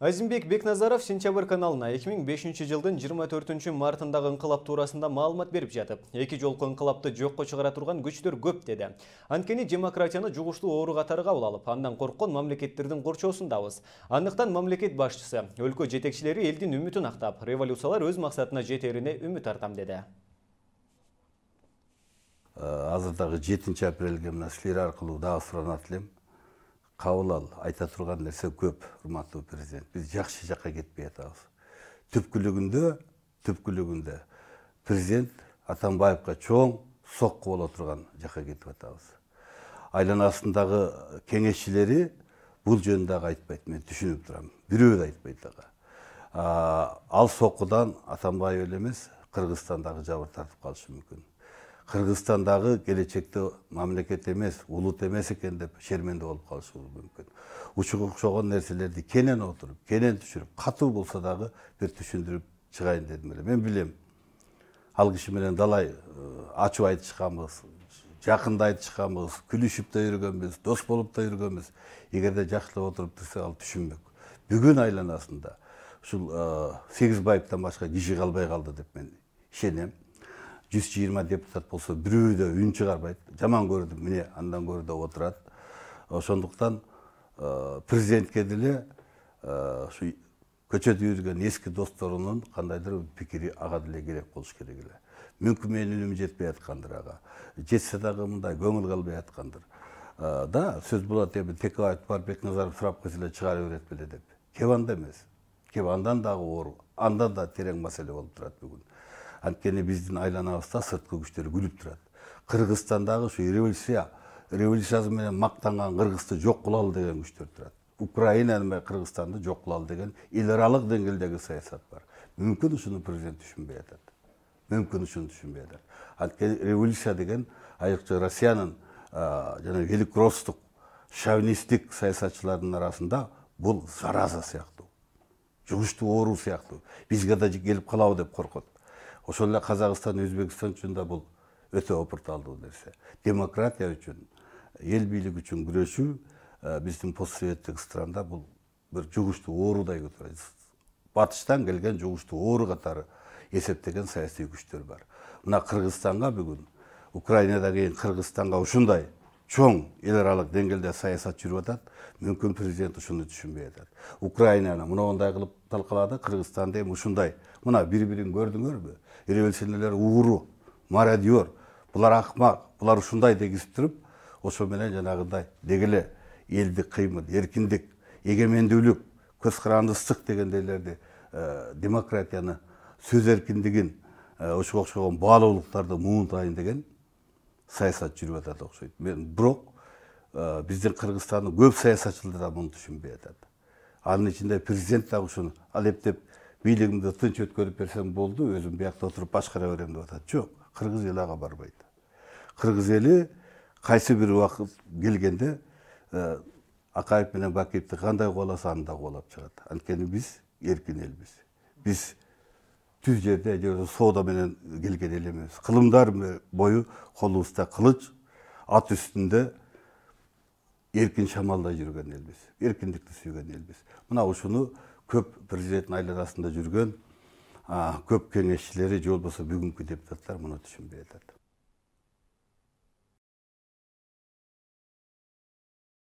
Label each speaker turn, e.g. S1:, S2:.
S1: Азимбек Бекназаров сентябрь каналына 2005 жылдың 24 мартындағы ынқылап турасында маалымат беріп жатып, екі жолку ынқылапты жоққа чыгара турган күчтөр көп деді. Анткени демократияны жугуштуу оору катарга олалып, андан мамлекеттердің мамлекеттердин дауыз. Анықтан мамлекет башчысы, өлкө жетекшілері елдің үмітін ақтап, революциялар өз максатына жетерине үмүт артам деди. 7 апрелге мына қабыл ал айта тұрған нәрсе көп құрметті президент біз жақсы жаққа кетпей жатамыз түпкілігінде түпкілігінде президент атамбаевқа чоң соққы бола тұрған жаққа кетіп жатамыз айланасындағы кеңесшілері бұл жөнінде айтпайды мен түсініп тұрамын біреуі де айтпайды аға ал соққыдан атамбаев эле емес қырғызстандағы жабыр тартып қалышы мүмкін қырғызстандағы келечекте мамлекет эмес улут эмес экен деп шерменде болып калышыбыз мүмкін учуга окшогон нерселерди кенен отуруп кенен түшүрүп катуу болсо дагы бир түшүндүрүп чыгайын дедим эле мен билем ал киши менен далай ачуу айтышканбыз жакында айтышканбыз күлүшүп да жүргөнбүз дос болуп да жүргөнбүз эгерде жакшылап отуруп турса ал түшүнбөк бүгүн айланасында ушул Сегизбаевтан башка киши калбай калды деп мен ишенем жүз жыйырма депутат болсо бирөө да үн чыгарбайт жаман көрдү міне андан көрө деп отурат ошондуктан президентке деле ушу көчөдө жүргөн эски досторунун кандайдыр пикири ага деле керек болуш керек эле мүмкүн менин үнүм жетпей аткандыр ага жетсе дагы мындай көңүл калбай аткандыр да сөз болот эми текебаев барып бекназаров сурап койсо эле чыгара берет беле деп кеп анда эмес кеп андан дагы оор андан да терең маселе болуп турат бүгүн анткени биздин айланабызда сырткы күчтөр күлүп турат кыргызстандагы ушу революция революциясы менен мактанган кыргызды жок кылалы деген күчтөр турат украинаны менен кыргызстанды жок кылалы деген эл аралык деңгээлдеги саясат бар мүмкүн ушуну президент түшүнбөй атат мүмкүн ушуну түшүнбөй атат анткени революция деген айрыкча россиянын жана великростук шовинисттик саясатчылардын арасында бул зараза сыяктуу жугуштуу оору сыяктуу бизге да келип калабы деп коркот ошол эле казакстан өзбекстан үчүн да бул өтө опурталдуу нерсе демократия үчүн эл бийлик үчүн күрөшүү э, биздин постсоветтик странда бул бир жугуштуу оорудай көтөрөт батыштан келген жугуштуу оору катары эсептеген саясий күчтөр бар мына кыргызстанга бүгүн украинадан кийин кыргызстанга ушундай чоң эл аралык деңгээлде саясат жүрүп атат мүмкүн президент ушуну түшүнбөй атат украинаны мындай кылып талкалады кыргызстанды эми ушундай мына бири бирин көрдүңөрбү революционерлер ууру мародер булар акмак булар ушундай дегизип туруп ошо менен жанагындай деги эле элдик кыймыл эркиндик эгемендүүлүк көз карандысыздык дегендейлерди ә, демократияны сөз эркиндигин ошого ә, окшогон баалуулуктарды муунтайын деген саясат жүріп жатады ұқсайды мен бірақ ә, біздің қырғызстанның көп саясатшылары мұны түшүнбөй атат анын ичинде президент дагы ушуну ал эптеп бийлигимди тынч өткөрүп берсем болду өзүм биякта отуруп башкара берем деп атат жок кыргыз эли ага барбайт кыргыз эли кайсы бир убакыт келгенде акаев менен бакиевди кандай кубаласа аны да кубалап чыгат анткени биз эркин элбиз биз түз жерде же соода менен келген эле эмес кылымдар бою колубузда кылыч ат үстүндө эркин шамалда жүргөн элбиз эркиндикти сүйгөн элбиз мына ушуну көп президенттин айланасында жүргөн көп кеңешчилери же болбосо бүгүнкү депутаттар муну түшүнбөй атат